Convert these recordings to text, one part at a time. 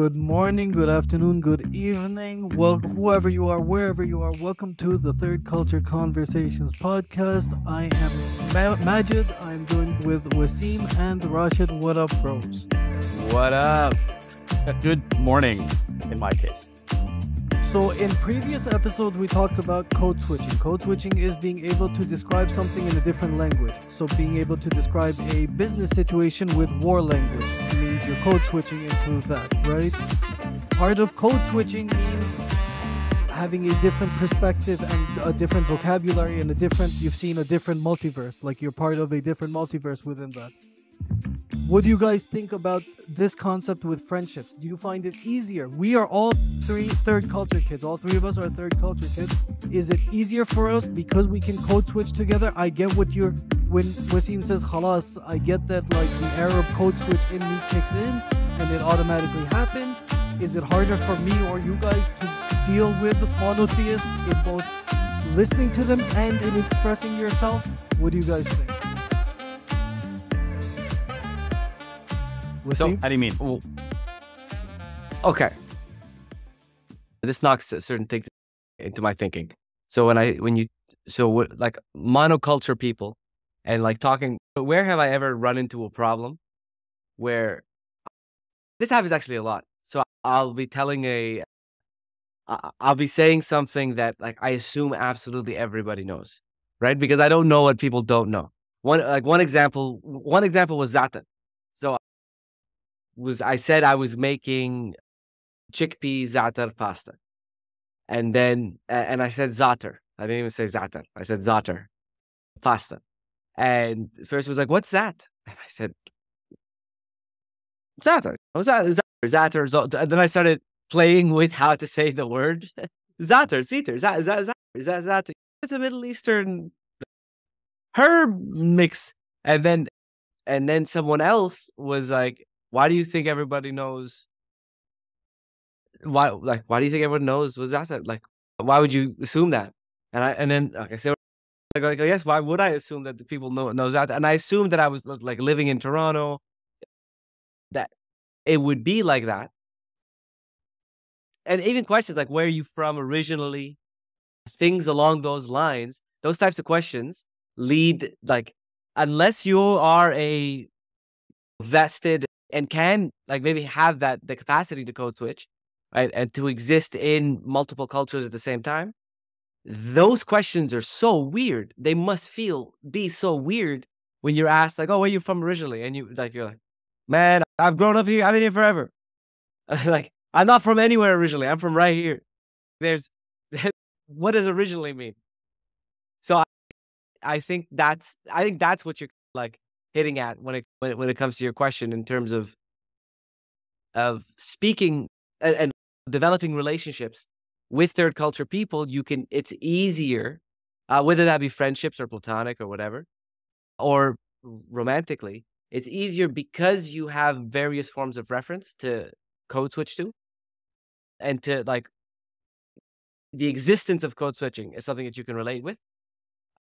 good morning, good afternoon, good evening. Well, whoever you are, wherever you are, welcome to the Third Culture Conversations podcast. I am Ma- Majid. I'm joined with Wasim and Rashid. What up, bros? What up? Good morning, in my case. So, in previous episodes, we talked about code switching. Code switching is being able to describe something in a different language. So, being able to describe a business situation with war language your code switching includes that, right? Part of code switching means having a different perspective and a different vocabulary and a different, you've seen a different multiverse, like you're part of a different multiverse within that. What do you guys think about this concept with friendships? Do you find it easier? We are all three third culture kids. All three of us are third culture kids. Is it easier for us because we can code switch together? I get what you're when Wasim says halas, I get that like the Arab code switch in me kicks in and it automatically happens. Is it harder for me or you guys to deal with monotheists in both listening to them and in expressing yourself? What do you guys think? so, how do you mean? Well, okay. This knocks certain things into my thinking. So when I when you so like monoculture people and like talking, where have I ever run into a problem where this happens actually a lot. So I'll be telling a I'll be saying something that like I assume absolutely everybody knows, right? Because I don't know what people don't know. One like one example, one example was Zaten was I said I was making chickpea zatar pasta. And then and I said zatar. I didn't even say zatar. I said zatar pasta. And first was like, what's that? And I said zatar. that?" zatar, result. And then I started playing with how to say the word zatar, zitar, zatar, zatar, zatar. It's a Middle Eastern herb mix. And then and then someone else was like, why do you think everybody knows? Why like why do you think everyone knows was that like why would you assume that? And I and then like I said, like, like yes, why would I assume that the people know knows that? And I assumed that I was like living in Toronto, that it would be like that. And even questions like where are you from originally, things along those lines, those types of questions lead like unless you are a vested and can like maybe have that the capacity to code switch, right? And to exist in multiple cultures at the same time. Those questions are so weird. They must feel be so weird when you're asked, like, oh, where are you from originally? And you like you're like, man, I've grown up here, I've been here forever. like, I'm not from anywhere originally. I'm from right here. There's what does originally mean? So I, I think that's I think that's what you're like hitting at when it when it, when it comes to your question in terms of of speaking and, and developing relationships with third culture people. You can it's easier, uh, whether that be friendships or platonic or whatever, or romantically. It's easier because you have various forms of reference to code switch to, and to like the existence of code switching is something that you can relate with.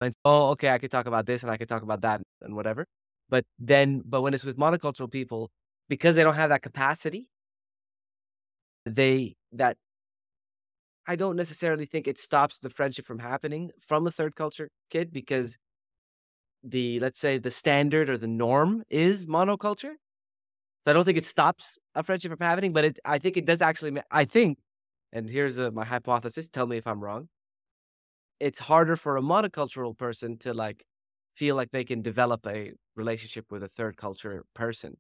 And oh, okay, I could talk about this and I could talk about that and whatever. But then, but when it's with monocultural people, because they don't have that capacity, they that I don't necessarily think it stops the friendship from happening from a third culture kid because the let's say the standard or the norm is monoculture. So I don't think it stops a friendship from happening, but it I think it does actually. I think, and here's a, my hypothesis. Tell me if I'm wrong. It's harder for a monocultural person to like feel like they can develop a relationship with a third culture person.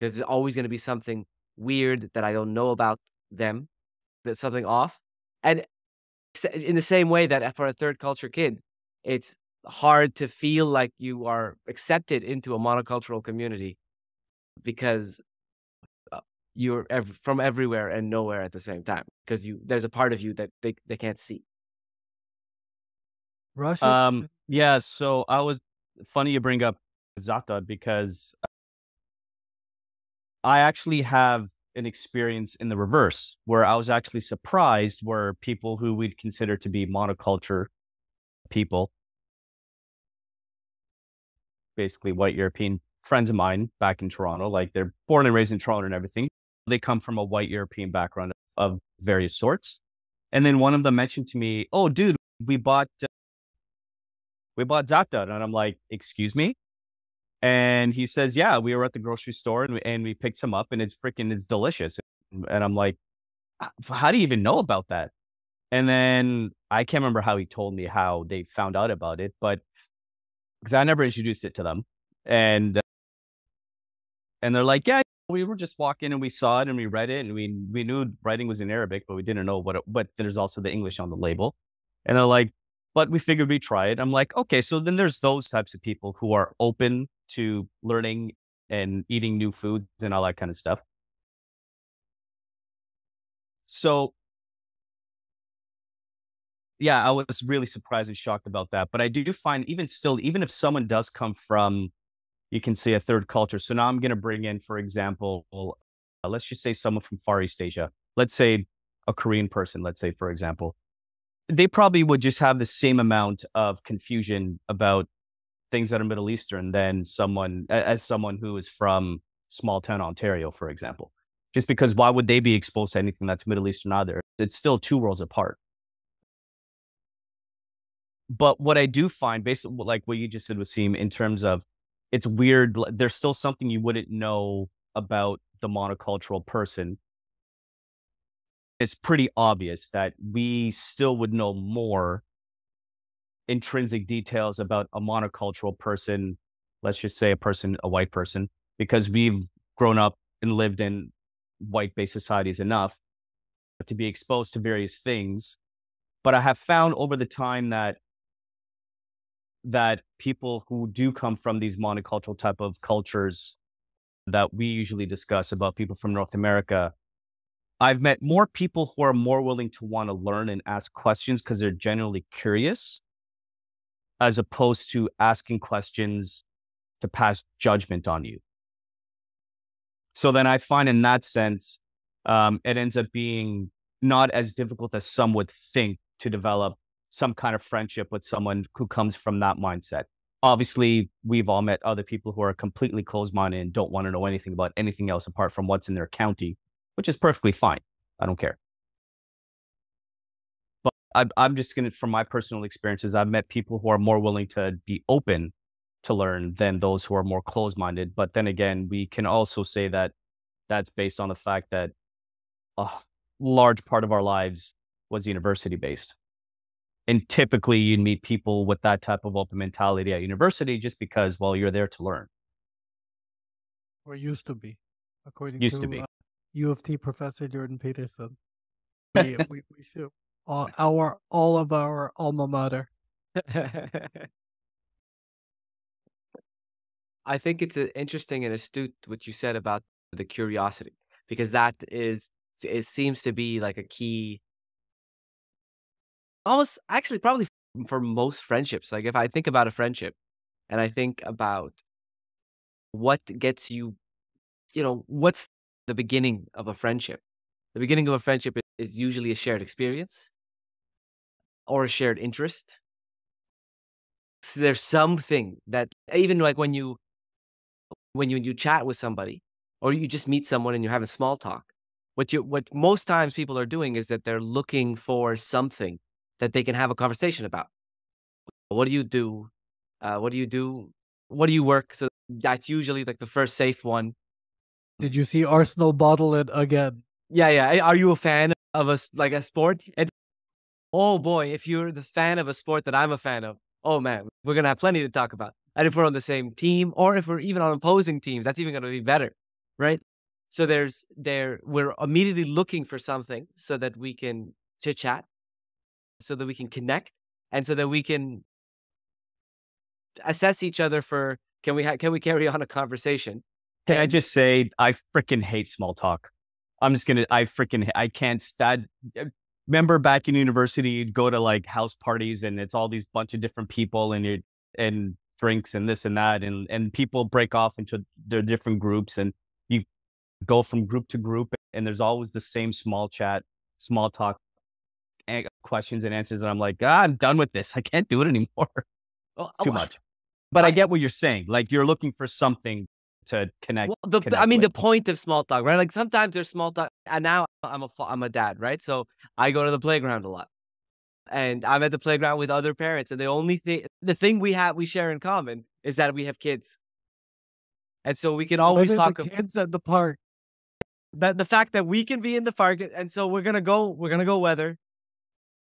There's always going to be something weird that I don't know about them, that's something off. And in the same way that uh, for a third culture kid, it's hard to feel like you are accepted into a monocultural community because uh, you're from everywhere and nowhere at the same time because you there's a part of you that they, they can't see russia um yeah so i was funny you bring up Zaka because uh, I actually have an experience in the reverse where I was actually surprised where people who we'd consider to be monoculture people, basically white European friends of mine back in Toronto, like they're born and raised in Toronto and everything. They come from a white European background of various sorts. And then one of them mentioned to me, Oh, dude, we bought, uh, we bought Zapdot. And I'm like, excuse me? And he says, "Yeah, we were at the grocery store and we, and we picked some up, and it's freaking it's delicious." And I'm like, uh, "How do you even know about that?" And then I can't remember how he told me how they found out about it, but because I never introduced it to them, and uh, and they're like, "Yeah, we were just walking and we saw it and we read it and we we knew writing was in Arabic, but we didn't know what. It, but there's also the English on the label." And they're like, but we figured we'd try it. I'm like, okay, so then there's those types of people who are open to learning and eating new foods and all that kind of stuff. So, yeah, I was really surprised and shocked about that. But I do find, even still, even if someone does come from, you can see a third culture. So now I'm going to bring in, for example, uh, let's just say someone from Far East Asia, let's say a Korean person, let's say, for example, they probably would just have the same amount of confusion about things that are Middle Eastern than someone as someone who is from small town Ontario, for example. Just because why would they be exposed to anything that's Middle Eastern either? It's still two worlds apart. But what I do find, basically, like what you just said, Wasim, in terms of it's weird, there's still something you wouldn't know about the monocultural person. It's pretty obvious that we still would know more intrinsic details about a monocultural person, let's just say a person, a white person, because we've grown up and lived in white based societies enough to be exposed to various things. But I have found over the time that that people who do come from these monocultural type of cultures that we usually discuss about people from North America, I've met more people who are more willing to want to learn and ask questions because they're generally curious as opposed to asking questions to pass judgment on you. So then I find in that sense, um, it ends up being not as difficult as some would think to develop some kind of friendship with someone who comes from that mindset. Obviously, we've all met other people who are completely closed minded and don't want to know anything about anything else apart from what's in their county, which is perfectly fine. I don't care. I, I'm just going to, from my personal experiences, I've met people who are more willing to be open to learn than those who are more closed minded. But then again, we can also say that that's based on the fact that a large part of our lives was university based. And typically, you'd meet people with that type of open mentality at university just because, well, you're there to learn. Or used to be, according used to, to be. Uh, U of T professor Jordan Peterson. Uh, we, we, we, should, all, our all of our alma mater. I think it's uh, interesting and astute what you said about the curiosity because that is it seems to be like a key almost actually probably for most friendships like if i think about a friendship and i think about what gets you you know what's the beginning of a friendship the beginning of a friendship is usually a shared experience or a shared interest. So there's something that even like when you when you, you chat with somebody or you just meet someone and you have a small talk, what you what most times people are doing is that they're looking for something that they can have a conversation about. What do you do? Uh, what do you do? What do you work? So that's usually like the first safe one. Did you see Arsenal bottle it again? Yeah, yeah. Are you a fan of a like a sport? And oh boy, if you're the fan of a sport that I'm a fan of, oh man, we're going to have plenty to talk about. And if we're on the same team or if we're even on opposing teams, that's even going to be better, right? So there's there we're immediately looking for something so that we can chit chat, so that we can connect, and so that we can assess each other for can we ha- can we carry on a conversation? Can I just say I freaking hate small talk. I'm just gonna I freaking I can't that remember back in university, you'd go to like house parties and it's all these bunch of different people and you and drinks and this and that and and people break off into their different groups and you go from group to group and there's always the same small chat, small talk eh, questions and answers and I'm like, ah, I'm done with this. I can't do it anymore. Oh, too much. But I get what you're saying. Like you're looking for something to connect. Well, the, connect I mean, with. the point of small talk, right? Like sometimes there's small talk, and now I'm a I'm a dad, right? So I go to the playground a lot, and I'm at the playground with other parents, and the only thing, the thing we have we share in common is that we have kids, and so we can always talk about kids at the park. That the fact that we can be in the park, and so we're gonna go, we're gonna go weather.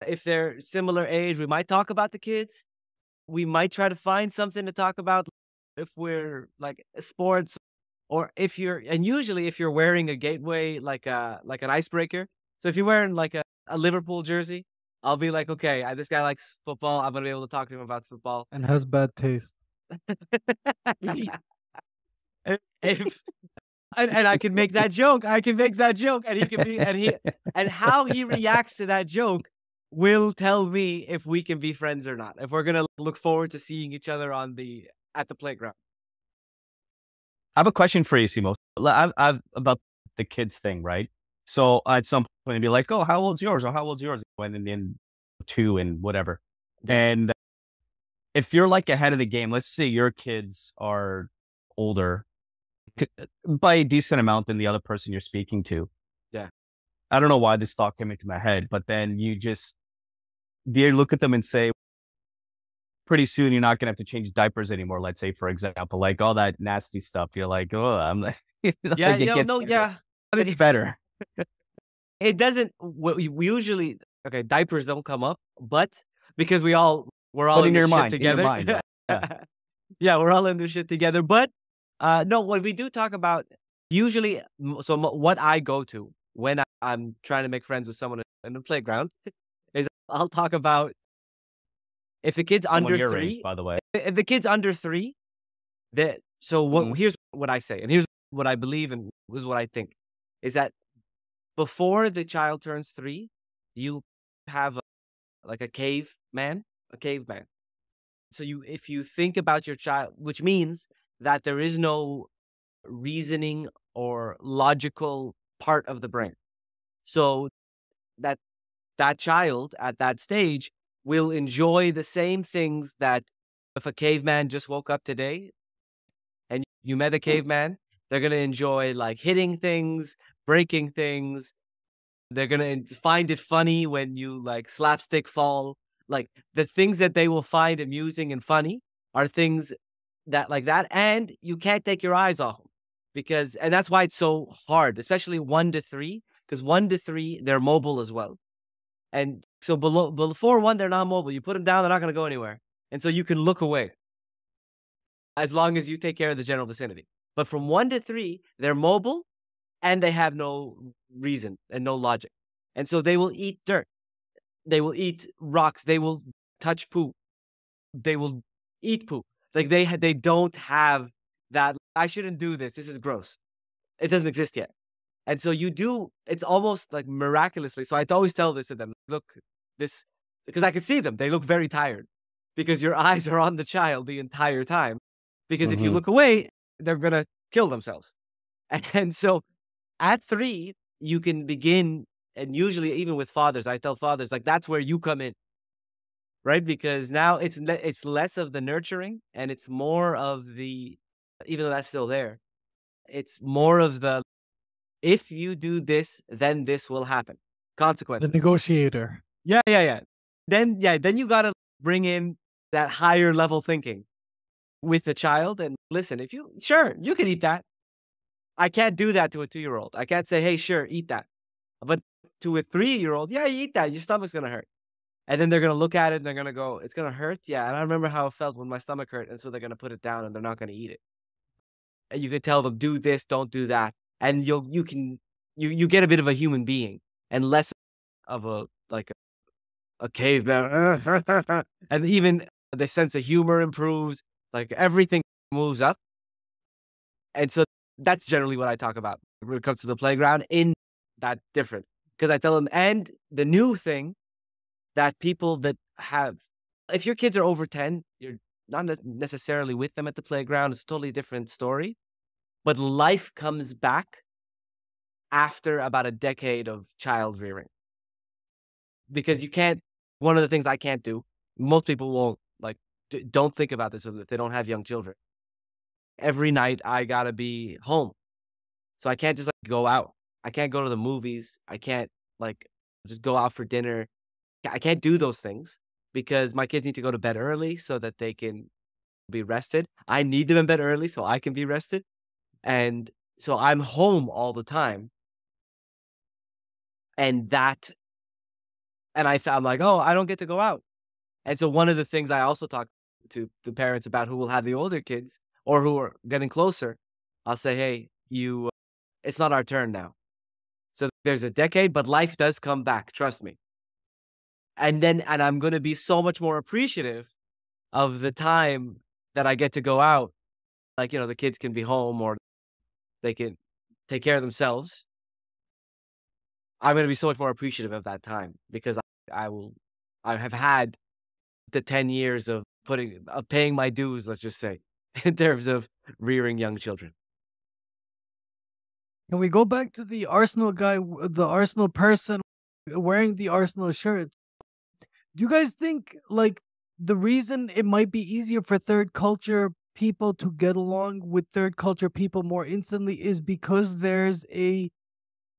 If they're similar age, we might talk about the kids. We might try to find something to talk about if we're like eh, sports or if you're and usually if you're wearing a gateway like a like an icebreaker so if you're wearing like a, a liverpool jersey i'll be like okay I, this guy likes football i'm gonna be able to talk to him about football and has bad taste if, and, and i can make that joke i can make that joke and he can be and he and how he reacts to that joke will tell me if we can be friends or not if we're gonna look forward to seeing each other on the at the playground. I have a question for you, Simo. i i about the kids thing, right? So at some point, they'd be like, "Oh, how old's yours?" or oh, "How old's yours?" When and then two and whatever. And if you're like ahead of the game, let's say your kids are older by a decent amount than the other person you're speaking to. Yeah. I don't know why this thought came into my head, but then you just do you look at them and say, pretty soon you're not going to have to change diapers anymore. Let's say, for example, like all that nasty stuff. You're like, oh, I'm like, yeah, like yeah, no, no, yeah, it's better. it doesn't. We usually okay, diapers don't come up, but because we all we're all but in, in your mind, together. In mind, yeah. yeah. we're all in this shit together. But uh no, what we do talk about usually, so what I go to when I'm trying to make friends with someone in the playground is I'll talk about if the kid's Someone under three, by the way, if the kid's under three, that so what? Mm. Here's what I say, and here's what I believe, and is what I think, is that before the child turns three, you have a, like a caveman, a caveman. So you, if you think about your child, which means that there is no reasoning or logical part of the brain. So that that child at that stage will enjoy the same things that if a caveman just woke up today and you met a mm. caveman, they're going to enjoy like hitting things, breaking things. They're going to find it funny when you like slapstick fall. Like the things that they will find amusing and funny are things that like that. And you can't take your eyes off them because, and that's why it's so hard, especially one to three, because one to three, they're mobile as well. And so below before one, they're not mobile. You put them down, they're not going to go anywhere. And so you can look away as long as you take care of the general vicinity. But from one to three, they're mobile and they have no reason and no logic. And so they will eat dirt. They will eat rocks. They will touch poo, They will eat poo Like they, they don't have that. I shouldn't do this. This is gross. It doesn't exist yet. And so you do, it's almost like miraculously. So I always tell this to them look, this, because I can see them. They look very tired because your eyes are on the child the entire time. Because mm-hmm. if you mm-hmm. look away, they're going to kill themselves. And, and so at three, you can begin. And usually, even with fathers, I tell fathers, like, that's where you come in right because now it's it's less of the nurturing and it's more of the even though that's still there it's more of the if you do this then this will happen consequences. The negotiator. Yeah, yeah, yeah. Then yeah, then you gotta bring in that higher level thinking with the child and listen, if you sure, you can eat that. I can't do that to a two year old. I can't say, hey, sure, eat that. But to a three year old, yeah, you eat that. Your stomach's gonna hurt. And then they're gonna look at it and they're gonna go, it's gonna hurt. Yeah. And I remember how it felt when my stomach hurt. And so they're gonna put it down and they're not gonna eat it. And you can tell them, do this, don't do that. And you'll you can you you get a bit of a human being and less of a like a, a caveman. and even the sense of humor improves. Like everything moves up. And so that's generally what I talk about when it comes to the playground in that different. Because I tell them, and the new thing that people that have, if your kids are over 10, you're not necessarily with them at the playground. It's totally different story. But life comes back after about a decade of child rearing. Because you can't, one of the things I can't do, most people won't, like, don't think about this if they don't have young children. Every night I gotta be home. So I can't just like go out. I can't go to the movies. I can't like just go out for dinner. I can't do those things because my kids need to go to bed early so that they can be rested. I need them in bed early so I can be rested. And so I'm home all the time. And that, and I found like, oh, I don't get to go out. And so one of the things I also talk to the parents about who will have the older kids or who are getting closer, I'll say, hey, you, it's not our turn now. So there's a decade, but life does come back. Trust me. And then, and I'm going to be so much more appreciative of the time that I get to go out. Like, you know, the kids can be home or they can take care of themselves. I'm going to be so much more appreciative of that time because I, will, I have had the 10 years of putting, of paying my dues, let's just say, in terms of rearing young children. Can we go back to the Arsenal guy, the Arsenal person wearing the Arsenal shirt? Do you guys think, like, the reason it might be easier for third culture people to get along with third culture people more instantly is because there's a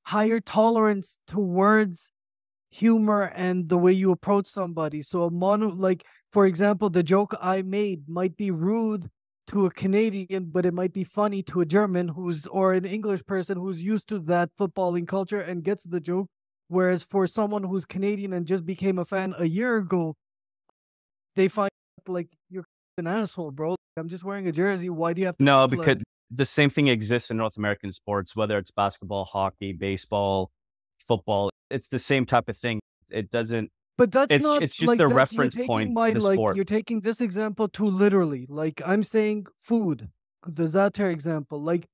higher tolerance towards humor and the way you approach somebody. So a mono like for example, the joke I made might be rude to a Canadian, but it might be funny to a German who's or an English person who's used to that footballing culture and gets the joke. Whereas for someone who's Canadian and just became a fan a year ago, they find like you're an asshole, bro. I'm just wearing a jersey. Why do you have to? No, because the same thing exists in North American sports, whether it's basketball, hockey, baseball, football. It's the same type of thing. It doesn't. But that's it's, not. It's just like, the reference point. My, the like, sport. You're taking this example too literally. Like I'm saying, food. The Zatar example, like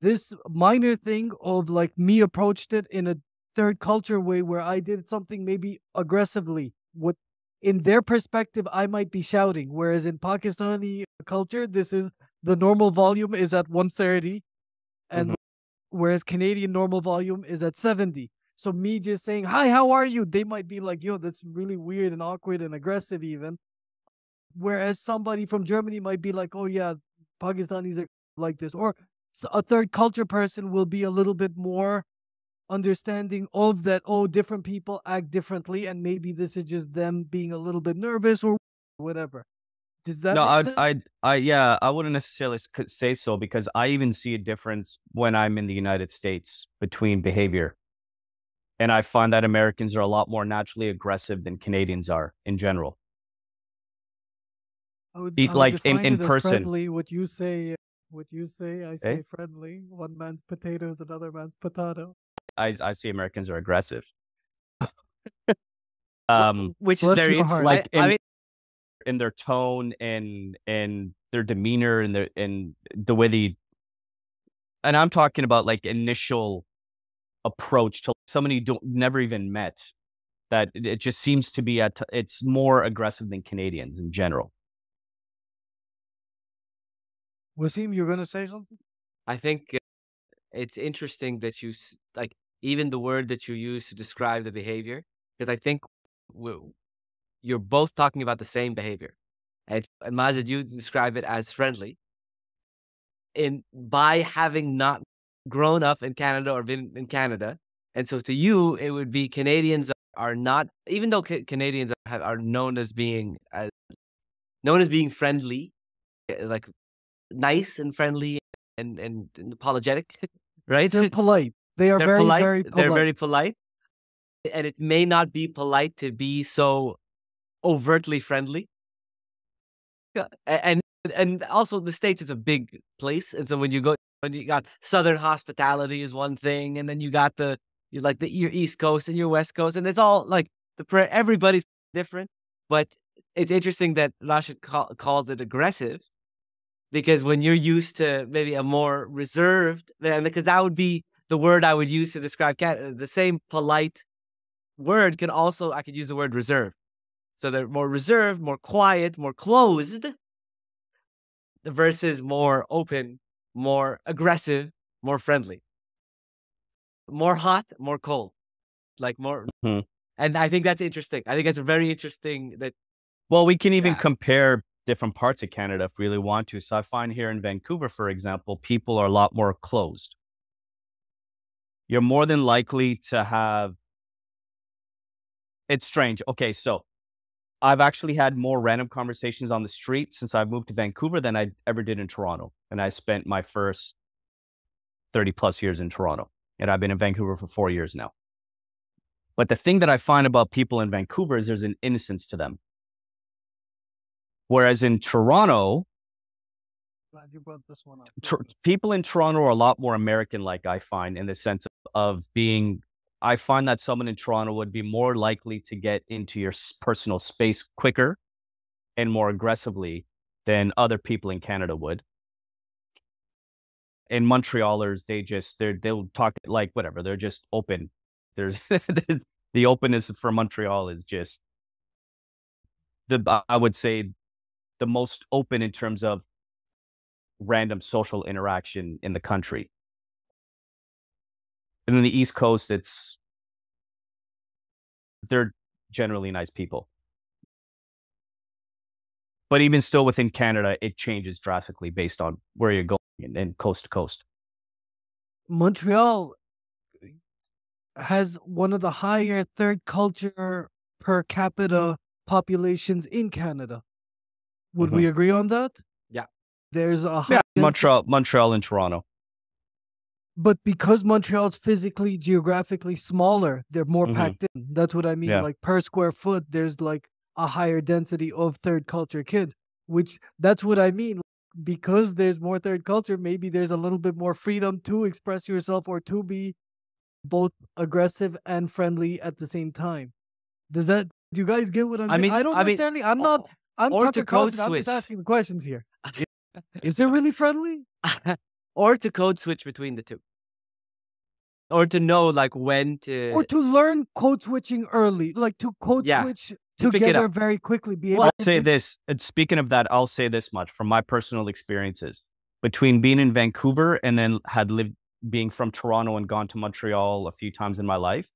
this minor thing of like me approached it in a third culture way where I did something maybe aggressively. What in their perspective, I might be shouting, whereas in Pakistani culture, this is the normal volume is at 130 and mm-hmm. whereas Canadian normal volume is at 70. So me just saying, "Hi, how are you?" they might be like, "Yo, that's really weird and awkward and aggressive even." Whereas somebody from Germany might be like, "Oh yeah, Pakistanis are like this." Or a third culture person will be a little bit more understanding of that oh different people act differently and maybe this is just them being a little bit nervous or whatever does that no, I, I, I, yeah, I wouldn't necessarily say so because I even see a difference when I'm in the United States between behavior. And I find that Americans are a lot more naturally aggressive than Canadians are in general. I would, Be, I would like in, in person. Friendly, what you say, what you say, I eh? say eh? friendly. One man's potato is another man's potato. I, I see Americans are aggressive. um, which is very like I, in, I mean, in their tone and and their demeanor and their and the way they and I'm talking about like initial approach to somebody you don't never even met that it just seems to be at it's more aggressive than Canadians in general. Wasim, you're going to say something? I think uh, it's interesting that you like even the word that you use to describe the behavior because I think you're both talking about the same behavior. And, Majid, you describe it as friendly. In by having not grown up in Canada or been in Canada, and so to you, it would be Canadians are not, even though ca- Canadians are, are known as being uh, known as being friendly, eh, like nice and friendly and and, and apologetic, right? They're polite. They are they're very polite. very polite. They're very polite. And it may not be polite to be so overtly friendly. And and also the states is a big place, and so when you go, when you got Southern hospitality is one thing, and then you got the you like the your East Coast and your West Coast, and it's all like the prayer. Everybody's different, but it's interesting that Rashid calls it aggressive because when you're used to maybe a more reserved, and because that would be the word I would use to describe cat, the same polite word can also I could use the word reserved so they're more reserved, more quiet, more closed versus more open, more aggressive, more friendly, more hot, more cold, like more. Mm-hmm. And I think that's interesting. I think that's very interesting that. Well, we can even yeah. compare different parts of Canada if we really want to. So I find here in Vancouver, for example, people are a lot more closed. You're more than likely to have. It's strange. Okay, so I've actually had more random conversations on the street since I moved to Vancouver than I ever did in Toronto. And I spent my first 30 plus years in Toronto. And I've been in Vancouver for four years now. But the thing that I find about people in Vancouver is there's an innocence to them. Whereas in Toronto, Glad you brought this one up. people in Toronto are a lot more American like, I find, in the sense of being I find that someone in Toronto would be more likely to get into your personal space quicker and more aggressively than other people in Canada would. In Montrealers, they just they they'll talk like whatever. They're just open. There's the openness for Montreal is just the I would say the most open in terms of random social interaction in the country and then the East Coast, it's they're generally nice people. But even still within Canada, it changes drastically based on where you're going and, and coast to coast. Montreal eh, has one of the higher third culture per capita populations in Canada. Would mm-hmm. we agree on that? Yeah. There's a yeah, Montreal, Montreal and Toronto but because Montreal's physically, geographically smaller, they're more mm-hmm. packed in. Mm-hmm. That's what I mean. Yeah. Like per square foot, there's like a higher density of third culture kids, which that's what I mean. Because there's more third culture, maybe there's a little bit more freedom to express yourself or to be both aggressive and friendly at the same time. Does that do you guys get what I'm I mean? Saying? I don't I necessarily mean, I'm not I'm Tucker Carlson, I'm just asking the questions here. Is it really friendly? or to code switch between the two or to know like when to or to learn code switching early like to code yeah, switch to together very quickly be able well, i'll say this and speaking of that i'll say this much from my personal experiences between being in vancouver and then had lived being from toronto and gone to montreal a few times in my life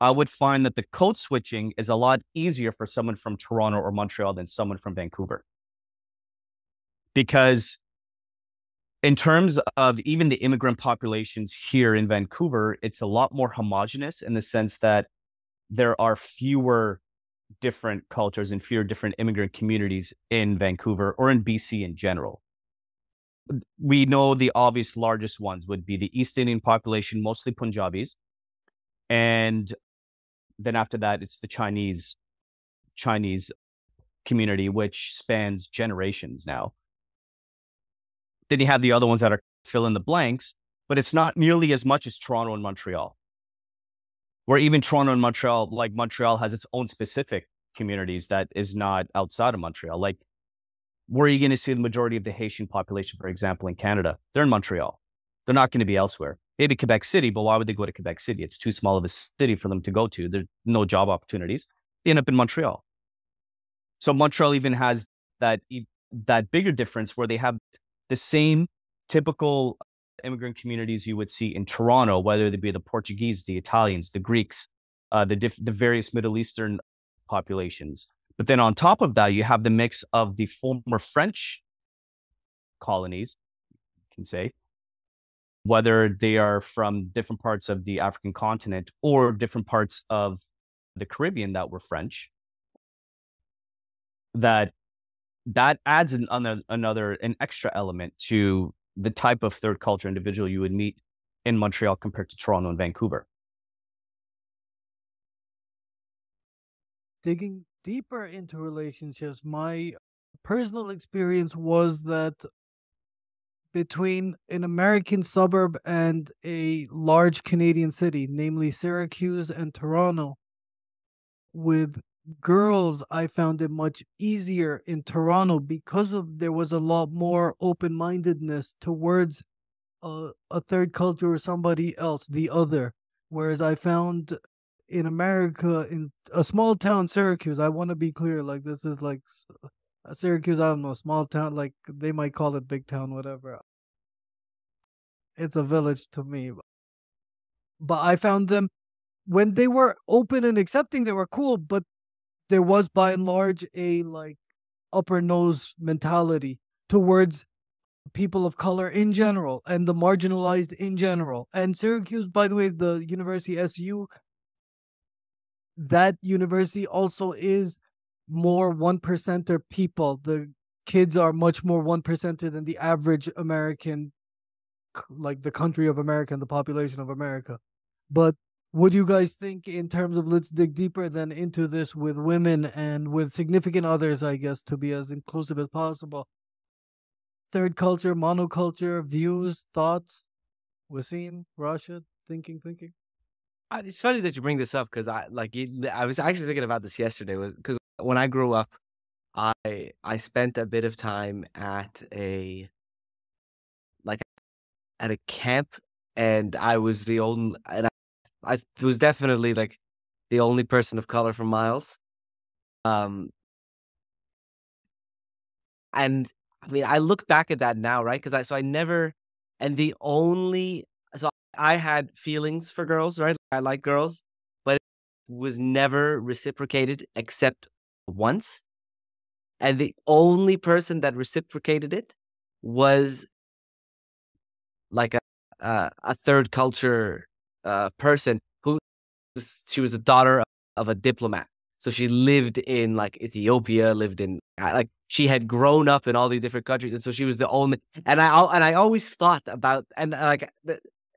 i would find that the code switching is a lot easier for someone from toronto or montreal than someone from vancouver because in terms of even the immigrant populations here in Vancouver, it's a lot more homogenous in the sense that there are fewer different cultures and fewer different immigrant communities in Vancouver or in BC in general. We know the obvious largest ones would be the East Indian population, mostly Punjabis. And then after that, it's the Chinese Chinese community, which spans generations now. Then you have the other ones that are fill in the blanks, but it's not nearly as much as Toronto and Montreal. Where even Toronto and Montreal, like Montreal has its own specific communities that is not outside of Montreal. Like where are you going to see the majority of the Haitian population, for example, in Canada? They're in Montreal. They're not going to be elsewhere. Maybe Quebec City, but why would they go to Quebec City? It's too small of a city for them to go to. There's no job opportunities. They end up in Montreal. So Montreal even has that that bigger difference where they have the same typical immigrant communities you would see in Toronto, whether they be the Portuguese, the Italians, the Greeks, uh, the, diff- the various Middle Eastern populations. But then on top of that, you have the mix of the former French colonies, you can say, whether they are from different parts of the African continent or different parts of the Caribbean that were French, that that adds an, another, another an extra element to the type of third culture individual you would meet in Montreal compared to Toronto and Vancouver. Digging deeper into relationships, my personal experience was that between an American suburb and a large Canadian city, namely Syracuse and Toronto, with girls i found it much easier in toronto because of there was a lot more open-mindedness towards a, a third culture or somebody else the other whereas i found in america in a small town syracuse i want to be clear like this is like uh, syracuse i don't know small town like they might call it big town whatever it's a village to me but i found them when they were open and accepting they were cool but there was by and large a like upper nose mentality towards people of color in general and the marginalized in general. And Syracuse, by the way, the university SU, that university also is more one percenter people. The kids are much more one percenter than the average American, like the country of America and the population of America. But what do you guys think in terms of let's dig deeper than into this with women and with significant others i guess to be as inclusive as possible third culture monoculture views thoughts wasim russia thinking thinking it's funny that you bring this up because i like i was actually thinking about this yesterday was because when i grew up i i spent a bit of time at a like at a camp and i was the only and I was definitely like the only person of color for Miles. Um, and I mean, I look back at that now, right? Because I so I never, and the only so I had feelings for girls, right? I like girls, but it was never reciprocated except once. And the only person that reciprocated it was like a a, a third culture uh, person who she was the daughter of a diplomat. So she lived in like Ethiopia, lived in like she had grown up in all these different countries, and so she was the only. And I and I always thought about and uh, like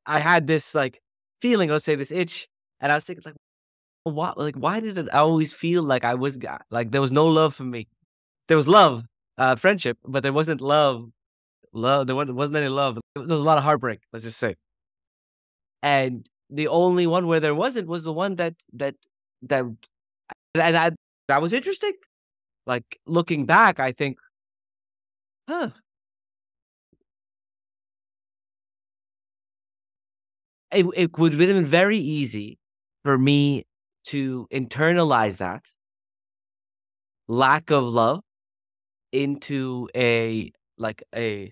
I had this like feeling, let's say this itch, and I was thinking like, why like why did it, I always feel like I was like there was no love for me? There was love, uh, friendship, but there wasn't love. Love there wasn't any love. There was a lot of heartbreak. Let's just say, and the only one where there wasn't was the one that that that and I, that was interesting. Like looking back, I think, huh. It, it would have been very easy for me to internalize that lack of love into a like a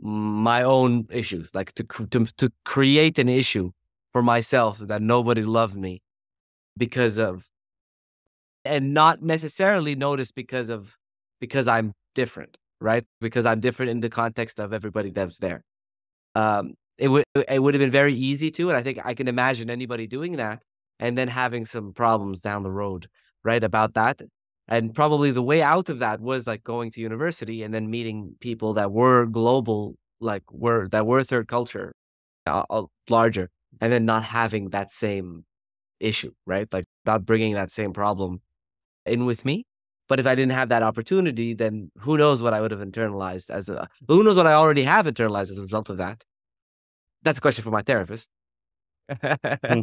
my own issues like to to to create an issue for myself that nobody loved me because of and not necessarily noticed because of because I'm different, right? Because I'm different in the context of everybody that's there. Um, it would it would have been very easy to, and I think I can imagine anybody doing that, and then having some problems down the road, right? About that, and probably the way out of that was like going to university and then meeting people that were global, like were that were third culture, uh, uh larger, and then not having that same issue, right? Like not bringing that same problem in with me. But if I didn't have that opportunity, then who knows what I would have internalized as a, who knows what I already have internalized as a result of that. That's a question for my therapist. Hmm.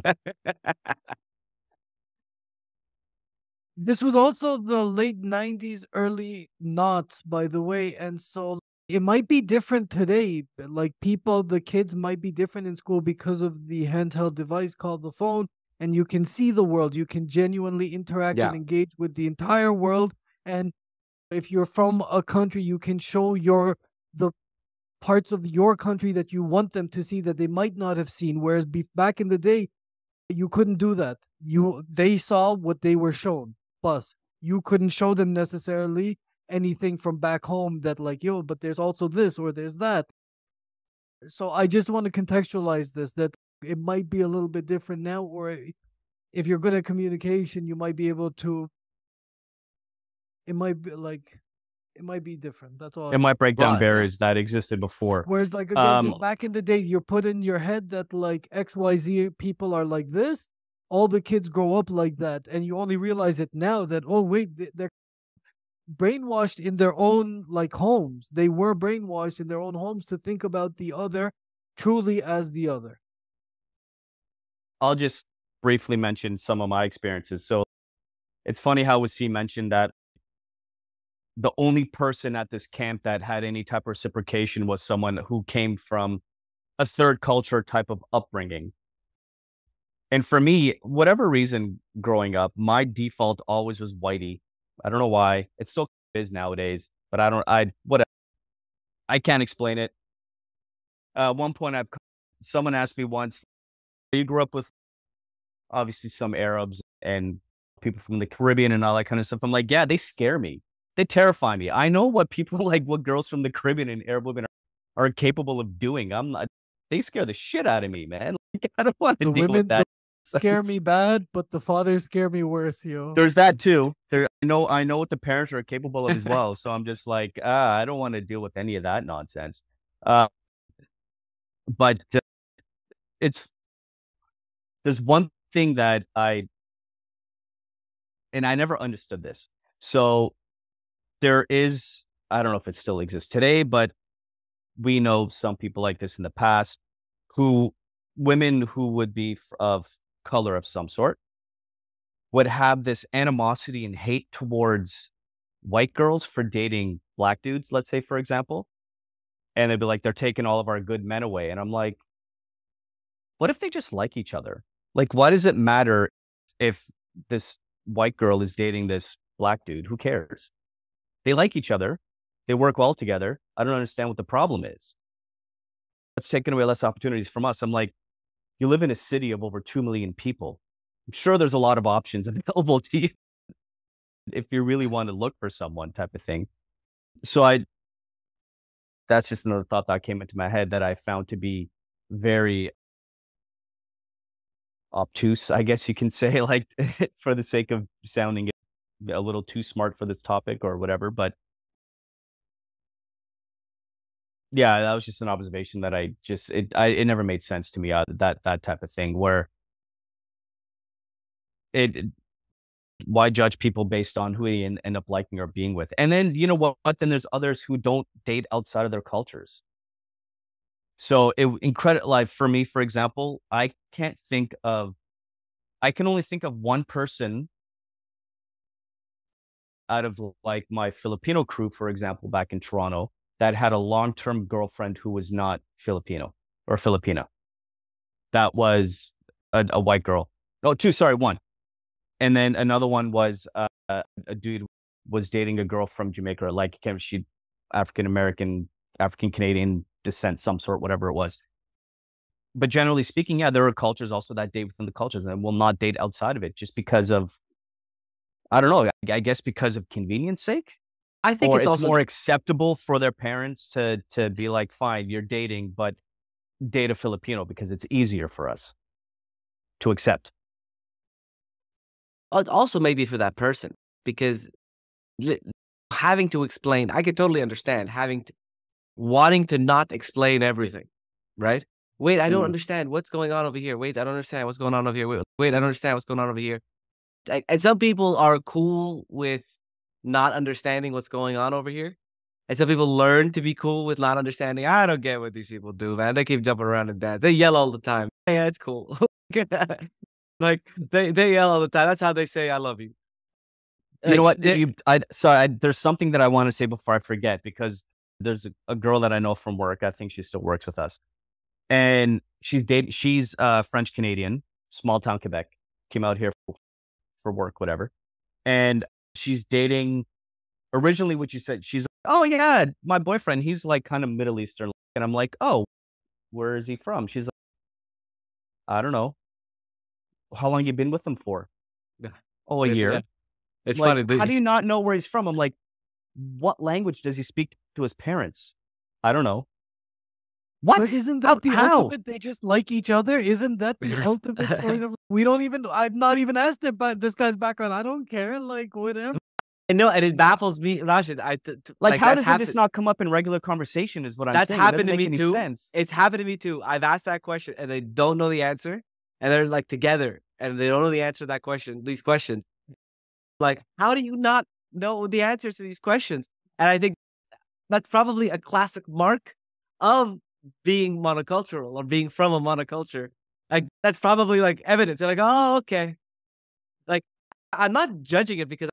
this was also the late 90s, early noughts, by the way. And so it might be different today. Like people, the kids might be different in school because of the handheld device called the phone, and you can see the world. You can genuinely interact yeah. and engage with the entire world. And if you're from a country, you can show your the parts of your country that you want them to see that they might not have seen. Whereas back in the day, you couldn't do that. You they saw what they were shown. Plus, you couldn't show them necessarily anything from back home that like yo but there's also this or there's that so i just want to contextualize this that it might be a little bit different now or if you're good at communication you might be able to it might be like it might be different. That's all. It I mean. might break down barriers that existed before. Whereas, like again, um, back in the day, you put in your head that like X, Y, Z people are like this. All the kids grow up like that, and you only realize it now that oh wait, they're brainwashed in their own like homes. They were brainwashed in their own homes to think about the other truly as the other. I'll just briefly mention some of my experiences. So it's funny how he mentioned that the only person at this camp that had any type of reciprocation was someone who came from a third culture type of upbringing. And for me, whatever reason growing up, my default always was whitey. I don't know why. It still is nowadays, but I don't, I, what, I can't explain it. Uh, at one point, I've, someone asked me once, you grew up with obviously some Arabs and people from the Caribbean and all that kind of stuff. I'm like, yeah, they scare me. They terrify me. I know what people like, what girls from the Caribbean and Arab women are, are capable of doing. I'm not, they scare the shit out of me, man. Like, I don't want to the deal women, with that scare me bad, but the fathers scare me worse, yo. There's that too. There I know I know what the parents are capable of as well. so I'm just like, ah, I don't want to deal with any of that nonsense. Uh, but uh, it's there's one thing that I and I never understood this. So there is I don't know if it still exists today, but we know some people like this in the past who women who would be of color of some sort, would have this animosity and hate towards white girls for dating black dudes, let's say, for example. And they'd be like, they're taking all of our good men away. And I'm like, what if they just like each other? Like, why does it matter if this white girl is dating this black dude? Who cares? They like each other. They work well together. I don't understand what the problem is. That's taking away less opportunities from us. I'm like, you live in a city of over 2 million people. I'm sure there's a lot of options available to you if you really want to look for someone type of thing. So I that's just another thought that came into my head that I found to be very obtuse, I guess you can say, like for the sake of sounding a little too smart for this topic or whatever. But yeah, that was just an observation that I just it I, it never made sense to me uh, that that type of thing where it why judge people based on who they end up liking or being with. And then you know what? But then there's others who don't date outside of their cultures. So it incredible life for me, for example, I can't think of I can only think of one person out of like my Filipino crew, for example, back in Toronto, that had a long term girlfriend who was not Filipino or Filipina. That was a, a, white girl. Oh, two, sorry, one. And then another one was uh, a dude was dating a girl from Jamaica, like she African American, African Canadian descent, some sort, whatever it was. But generally speaking, yeah, there are cultures also that date within the cultures and will not date outside of it just because of, I don't know, I guess because of convenience sake I think it's, it's, also more acceptable for their parents to to be like, fine, you're dating, but date a Filipino because it's easier for us to accept. Also, maybe for that person because having to explain, I could totally understand having to, wanting to not explain everything, right? Wait, I don't mm. understand what's going on over here. Wait, I don't understand what's going on over here. Wait, wait I don't understand what's going on over here. And some people are cool with not understanding what's going on over here. And some people learn to be cool with not understanding. I don't get what these people do, man. They keep jumping around and dance. They yell all the time. Yeah, it's cool. like they, they yell all the time. That's how they say I love you. You know what? you, I, sorry, I, there's something that I want to say before I forget because there's a, a, girl that I know from work. I think she still works with us, and she's dating. she's uh, French Canadian, small town Quebec. Came out here for, for work, whatever. And she's dating originally what you said. She's like, oh yeah, my boyfriend, he's like kind of Middle Eastern, and I'm like, oh, where is he from? She's like, I don't know. How long you been with him for? Oh, a it's, year. Yeah. It's like, funny. But... How do you not know where he's from? I'm like, what language does he speak to his parents? I don't know. What but isn't that How? the ultimate? They just like each other. Isn't that the ultimate sort of? We don't even. I'm not even asked about this guy's background. I don't care. Like whatever. I no, and it baffles me, Rashid. I t- t- like, like how does it just not come up in regular conversation? Is what I'm that's saying. happened to me too. Sense. It's happened to me too. I've asked that question and they don't know the answer, and they're like together and they don't know the answer to that question. These questions, like, how do you not know the answers to these questions? And I think that's probably a classic mark of being monocultural or being from a monoculture. Like that's probably like evidence. are like, oh, okay. Like I'm not judging it because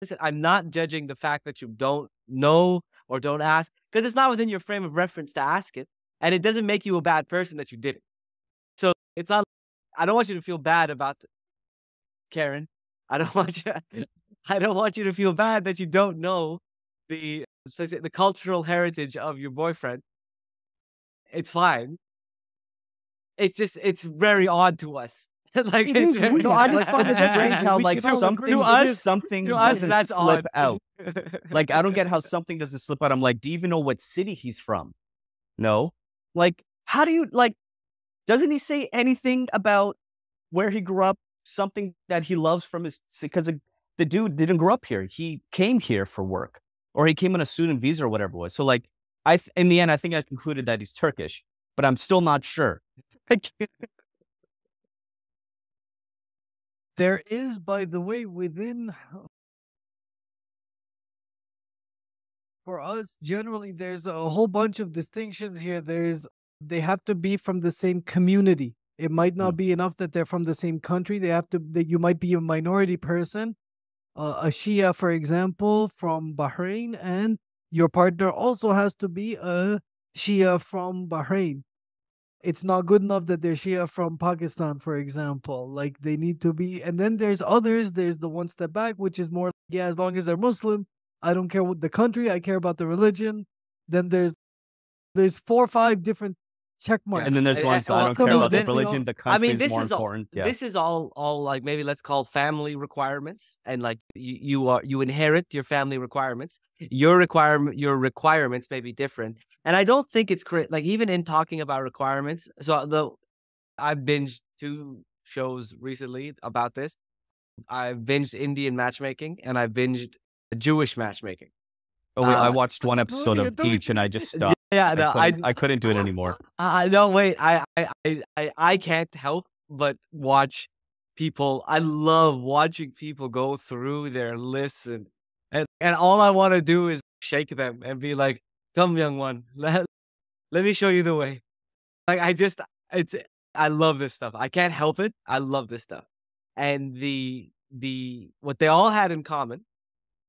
listen, I'm not judging the fact that you don't know or don't ask because it's not within your frame of reference to ask it. And it doesn't make you a bad person that you did it. So it's not, I don't want you to feel bad about Karen. I don't want you, I don't want you to feel bad that you don't know the, the cultural heritage of your boyfriend it's fine. It's just it's very odd to us. like it it's weird. I just find like to, something to us, something to us that's slip odd. out. Like I don't get how something doesn't slip out. I'm like, do you even know what city he's from? No. Like how do you like? Doesn't he say anything about where he grew up? Something that he loves from his because the dude didn't grow up here. He came here for work, or he came on a student visa or whatever it was. So like I th- in the end, I think I concluded that he's Turkish, but I'm still not sure. there is, by the way, within for us generally, there's a whole bunch of distinctions here. There's they have to be from the same community. It might not hmm. be enough that they're from the same country. They have to that you might be a minority person, uh, a Shia, for example, from Bahrain, and your partner also has to be a Shia from Bahrain. It's not good enough that they're Shia from Pakistan, for example. Like they need to be, and then there's others. There's the one step back, which is more yeah, as long as they're Muslim, I don't care what the country, I care about the religion. Then there's there's four or five different check marks. And then there's one, so I don't care about the religion, the country I mean, this is, is all, yeah. This is all, all like maybe let's call family requirements, and like you, you are you inherit your family requirements. Your requirement, your requirements may be different, and I don't think it's correct. Like even in talking about requirements, so uh, the I binged two shows recently about this. I binged Indian matchmaking, and I binged Jewish matchmaking. Oh wait, uh, I watched one episode of each, and I just stopped. Yeah, I couldn't, I, I couldn't do it anymore. Uh, no, wait, I, I, I, I can't help but watch people. I love watching people go through their lists, and and, and all I want to do is shake them and be like, "Come, young one, let let me show you the way." Like I just, it's I love this stuff. I can't help it. I love this stuff, and the the what they all had in common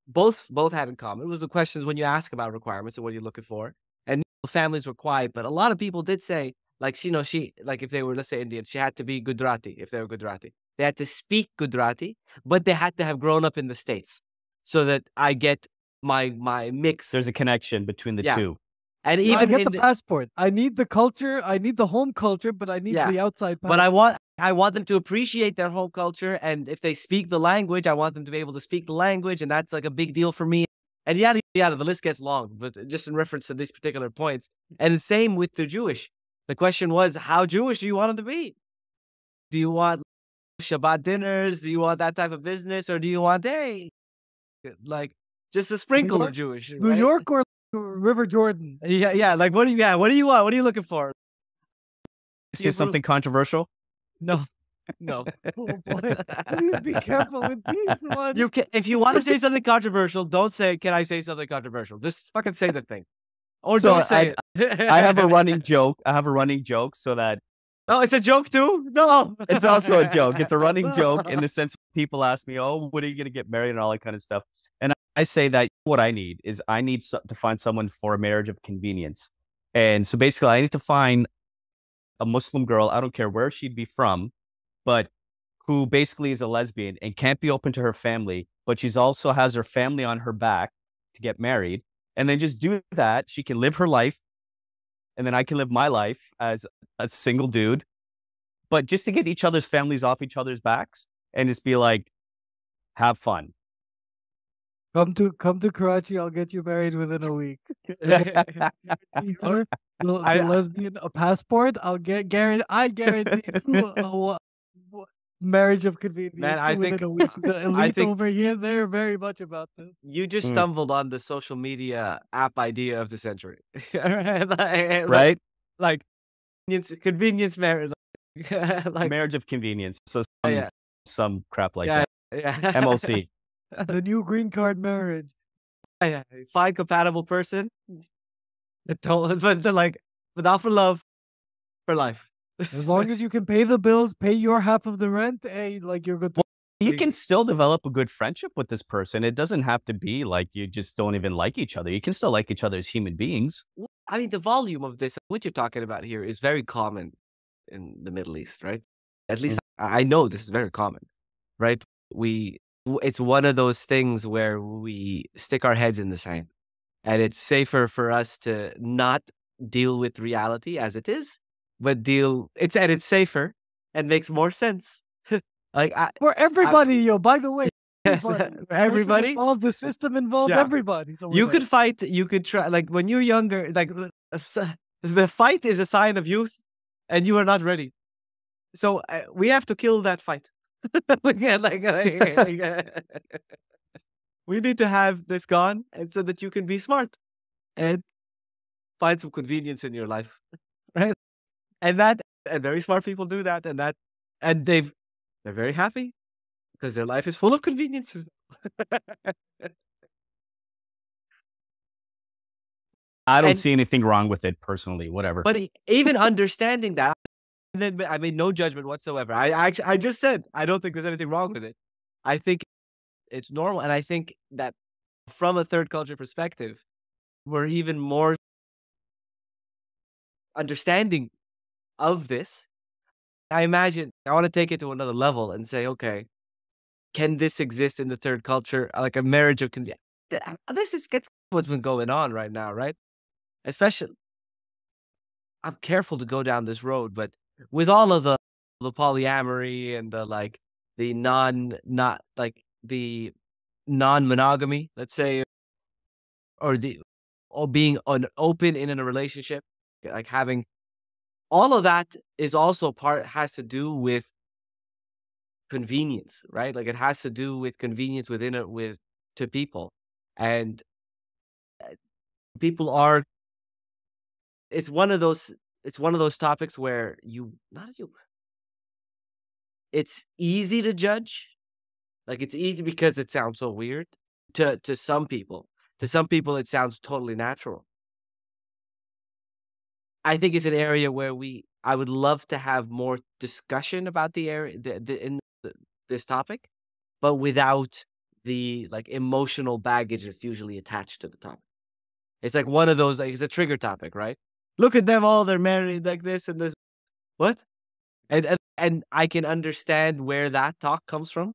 both both had in common was the questions when you ask about requirements and what are you looking for. And families were quiet, but a lot of people did say, like, you know, she like if they were let's say Indian, she had to be Gujarati if they were Gujarati. They had to speak Gujarati, but they had to have grown up in the states so that I get my my mix. There's a connection between the yeah. two. And even I get the, the passport. I need the culture. I need the home culture, but I need yeah. the outside. Passport. But I want I want them to appreciate their home culture, and if they speak the language, I want them to be able to speak the language, and that's like a big deal for me. And yada yada. The list gets long, but uh, just in reference to these particular points, and the same with the Jewish. The question was, how Jewish do you want them to be? Do you want Shabbat dinners? Do you want that type of business, or do you want hey, like just a sprinkle of Jewish? Right? New York or River Jordan. Yeah, yeah. Like what do you yeah, what do you want? What are you looking for? Say this something controversial? No. No. Please be careful with these ones. You can if you want to say something controversial, don't say can I say something controversial? Just fucking say the thing. Or so don't say I, it. I have a running joke. I have a running joke so that Oh, it's a joke too? No. It's also a joke. It's a running joke in the sense people ask me, Oh, what are you gonna get married and all that kind of stuff. And I say that what I need is I need to find someone for a marriage of convenience. And so basically, I need to find a Muslim girl, I don't care where she'd be from, but who basically is a lesbian and can't be open to her family, but she's also has her family on her back to get married. And then just do that. She can live her life. And then I can live my life as a single dude. But just to get each other's families off each other's backs and just be like, have fun. Come to come to Karachi. I'll get you married within a week. the, the I, lesbian a passport. I'll get guarantee. I guarantee a, marriage of convenience Man, I within think, a week. The elite think, over here, they're very much about this. You just mm. stumbled on the social media app idea of the century, like, right? Like, convenience, convenience marriage, like, marriage of convenience. So oh, some, yeah. some crap like yeah, that. Yeah. MLC. the new green card marriage. I, find compatible person. Don't, but like, but not for love, for life. as long as you can pay the bills, pay your half of the rent, hey, like you're good. To- well, you can still develop a good friendship with this person. It doesn't have to be like you just don't even like each other. You can still like each other as human beings. I mean, the volume of this, what you're talking about here, is very common in the Middle East, right? At least mm-hmm. I know this is very common, right? We it's one of those things where we stick our heads in the sand and it's safer for us to not deal with reality as it is but deal it's and it's safer and makes more sense like I, for everybody I, yo by the way everybody, everybody the system involved yeah. everybody so you could fight you could try like when you're younger like the fight is a sign of youth and you are not ready so uh, we have to kill that fight like, like, uh, like, we need to have this gone and so that you can be smart and find some convenience in your life. Right. And that, and very smart people do that. And that, and they've, they're very happy because their life is full of conveniences. I don't and, see anything wrong with it personally, whatever. But even understanding that, then I made no judgment whatsoever. I, I I just said I don't think there's anything wrong with it. I think it's normal, and I think that from a third culture perspective, we're even more understanding of this. I imagine I want to take it to another level and say, okay, can this exist in the third culture, uh, like a marriage of convenience? Uh, this is gets what's been going on right now, right? Especially, I'm careful to go down this road, but with all of the the polyamory and the like the non not like the non monogamy, let's say, or the or being an open in, in a relationship, like having all of that is also part has to do with convenience, right? Like it has to do with convenience within it with to people, and eh, people are. It's one of those it's one of those topics where you not you it's easy to judge like it's easy because it sounds so weird to to some people to some people it sounds totally natural i think it's an area where we i would love to have more discussion about the area the, the, in the, this topic but without the like emotional baggage that's usually attached to the topic it's like one of those like, it's a trigger topic right look at them all, they're married like this and this. What? And, and, and I can understand where that talk comes from.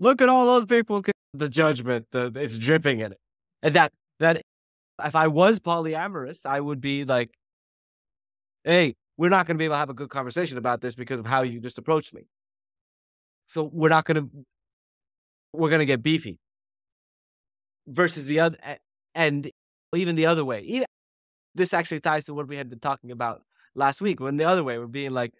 Look at all those people. The judgment, the, it's dripping in it. And that, that if I was polyamorous, I would be like, hey, we're not going to be able to have a good conversation about this because of how you just approached me. So we're not going to, we're going to get beefy versus the other, and even the other way. Even, this actually ties to what we had been talking about last week when the other way we're being like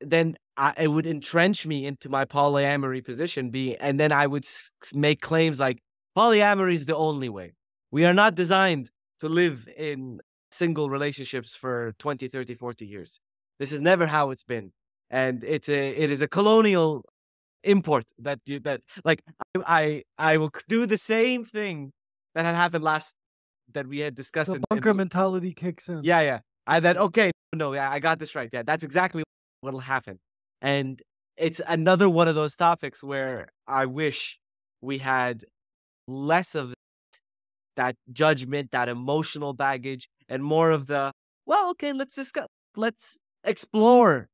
then I, it would entrench me into my polyamory position be and then i would make claims like polyamory is the only way we are not designed to live in single relationships for 20 30 40 years this is never how it's been and it's a it is a colonial import that you that like i i, I will do the same thing that had happened last that we had discussed. The in, bunker in, mentality kicks in. Yeah, yeah. I then okay, no, yeah, I got this right. Yeah, that's exactly what'll happen. And it's another one of those topics where I wish we had less of that judgment, that emotional baggage, and more of the well, okay, let's discuss, let's explore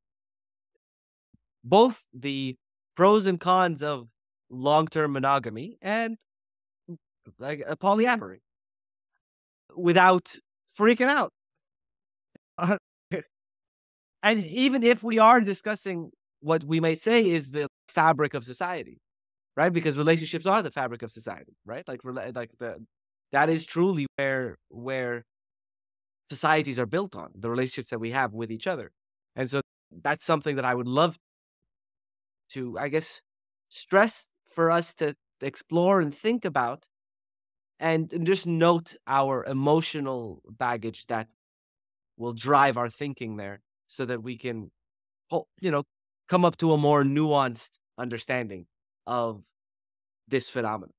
both the pros and cons of long-term monogamy and like polyamory without freaking out. and even if we are discussing what we might say is the fabric of society, right? Because relationships are the fabric of society, right? Like, like the that is truly where where societies are built on the relationships that we have with each other, and so that's something that I would love to, I guess, stress for us to explore and think about and just note our emotional baggage that will drive our thinking there so that we can you know come up to a more nuanced understanding of this phenomenon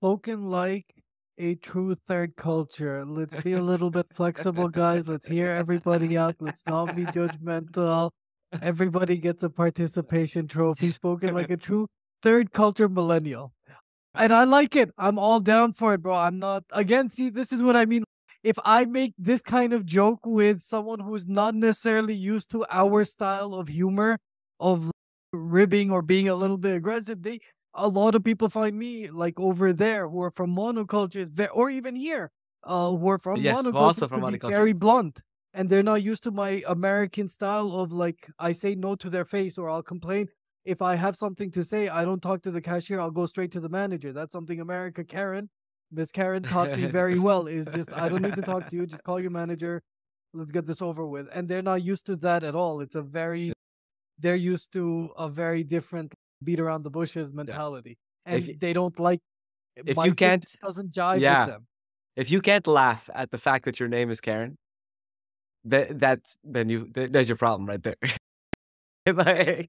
spoken like a true third culture let's be a little bit flexible guys let's hear everybody out let's not be judgmental everybody gets a participation trophy spoken like a true third culture millennial. And I like it. I'm all down for it, bro. I'm not again, see, this is what I mean. If I make this kind of joke with someone who's not necessarily used to our style of humor, of ribbing or being a little bit aggressive, they a lot of people find me like over there who are from monocultures or even here uh, who are from yes, monocultures also from monocultures. very blunt and they're not used to my American style of like I say no to their face or I'll complain if I have something to say, I don't talk to the cashier. I'll go straight to the manager. That's something America Karen, Miss Karen taught me very well. Is just I don't need to talk to you. Just call your manager. Let's get this over with. And they're not used to that at all. It's a very, they're used to a very different beat around the bushes mentality, yeah. and they don't like. If you can't, doesn't jive yeah. with them. If you can't laugh at the fact that your name is Karen, that that's then you there's your problem right there. like,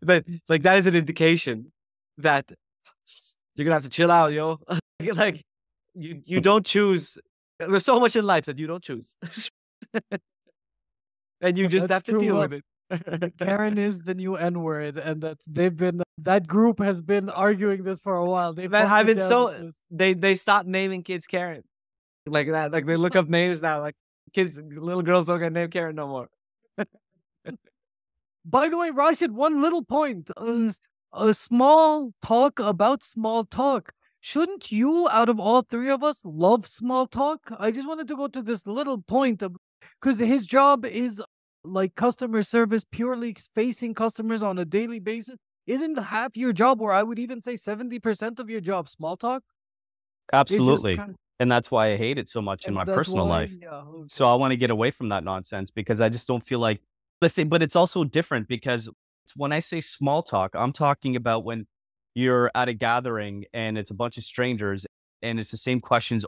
but like that is an indication that you're gonna have to chill out, yo. like you you don't choose. There's so much in life that you don't choose, and you just have to deal with it. Karen is the new N word, and that they've been that group has been arguing this for a while. They have been so they they stop naming kids Karen like that. Like they look up names now. Like kids, little girls don't get named Karen no more. By the way, Rashid, one little point mm-hmm. a small talk about small talk. Shouldn't you, out of all three of us, love small talk? I just wanted to go to this little point because his job is like customer service, purely facing customers on a daily basis. Isn't half your job, or I would even say 70% of your job, small talk? Absolutely. and that's why I hate it so much and in my personal why, life. Yeah, okay. So I want to get away from that nonsense because I just don't feel like the thing, but it's also different because when I say small talk, I'm talking about when you're at a gathering and it's a bunch of strangers and it's the same questions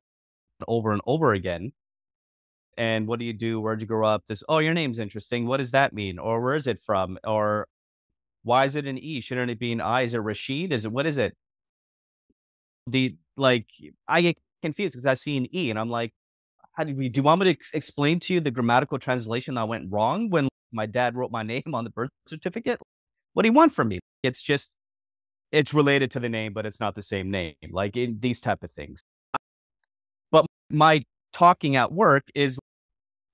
over and over again. And what do you do? Where'd you grow up? This, oh, your name's interesting. What does that mean? Or where is it from? Or why is it an E? Shouldn't it be an I? Is it Rashid? Is it what is it? The like, I get confused because I see an E and I'm like, how do we do you want me to ex- explain to you the grammatical translation that went wrong when my dad wrote my name on the birth certificate. What do you want from me? It's just, it's related to the name, but it's not the same name, like in these type of things. But my talking at work is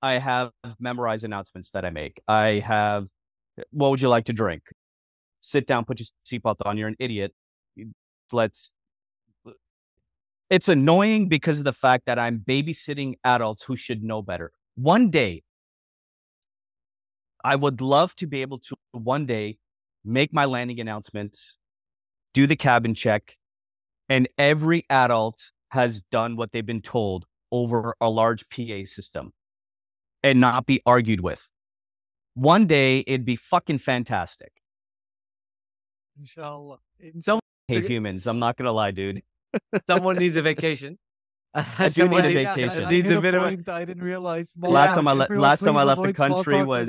I have memorized announcements that I make. I have, what would you like to drink? Sit down, put your seatbelt on. You're an idiot. Let's. It's annoying because of the fact that I'm babysitting adults who should know better. One day I would love to be able to one day make my landing announcement, do the cabin check, and every adult has done what they've been told over a large PA system and not be argued with. One day it'd be fucking fantastic. Inshallah. Inshallah. Hey humans. I'm not gonna lie, dude. Someone needs a vacation. I do need a vacation. I, I, needs a bit of. I I didn't realize. Last time I last time I left the country was.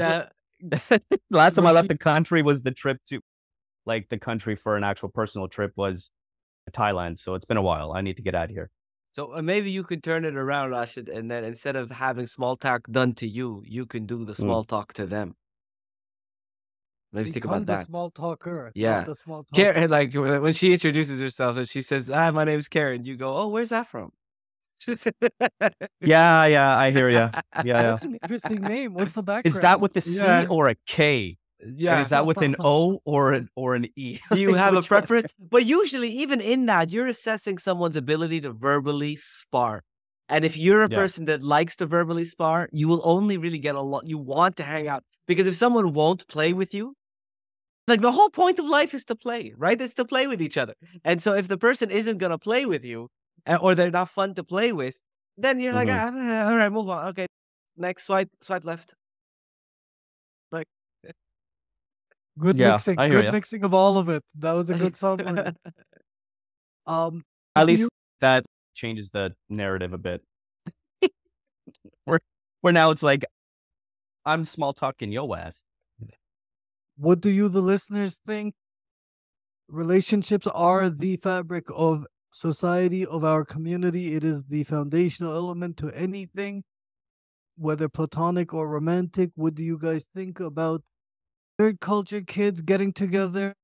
Last time I left the country was the trip to like the country for an actual personal trip was Thailand. So it's been a while. I need to get out here. So uh, maybe you could turn it around, Rashid, and then instead of having small talk done to you, you can do the mm. small mm. talk to them. Maybe Become think about that. small talker. Yeah. The small talker. Karen, like when she introduces herself and she says, "Hi, my name is Karen," you go, "Oh, where's that from?" yeah, yeah, I hear you. Yeah, yeah. That's an interesting name. What's the background? Is that with a C yeah. or a K? Yeah. And is that with an O or an or an E? Do you have a preference? But usually, even in that, you're assessing someone's ability to verbally spar. And if you're a yeah. person that likes to verbally spar, you will only really get a lot. You want to hang out because if someone won't play with you, like the whole point of life is to play, right? It's to play with each other. And so if the person isn't going to play with you, or they're not fun to play with, then you're mm-hmm. like, ah, all right, move on. Okay, next swipe, swipe left. Like, eh. good yeah, mixing, good you. mixing of all of it. That was a good song. um, at least you... that changes the narrative a bit. where, where now it's like, I'm small talking yo ass. What do you, the listeners, think relationships are the fabric of society, of our community. It is the foundational element to anything, whether platonic or romantic. What do you guys think about third culture kids getting together?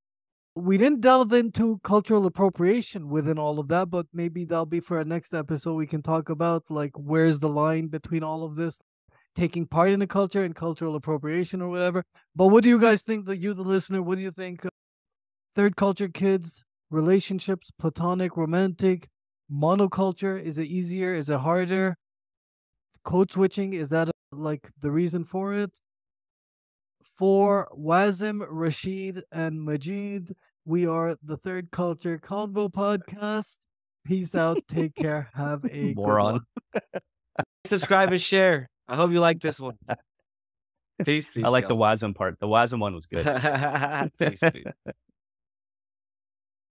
We didn't delve into cultural appropriation within all of that, but maybe that'll be for our next episode. We can talk about like where's the line between all of this, taking part in a culture and cultural appropriation or whatever. But what do you guys think? That you, the listener, what do you think? Third culture kids relationships, platonic, romantic, monoculture? Is it easier? Is it harder? Code switching, is that like the reason for it? For Wazim, Rashid, and Majid, we are the Third Culture Convo Podcast. Peace out. Take care. Have a moron. Subscribe and share. I hope you like this one. Peace, peace. I like y'all. the Wazim part. The Wazim one was good. peace, peace.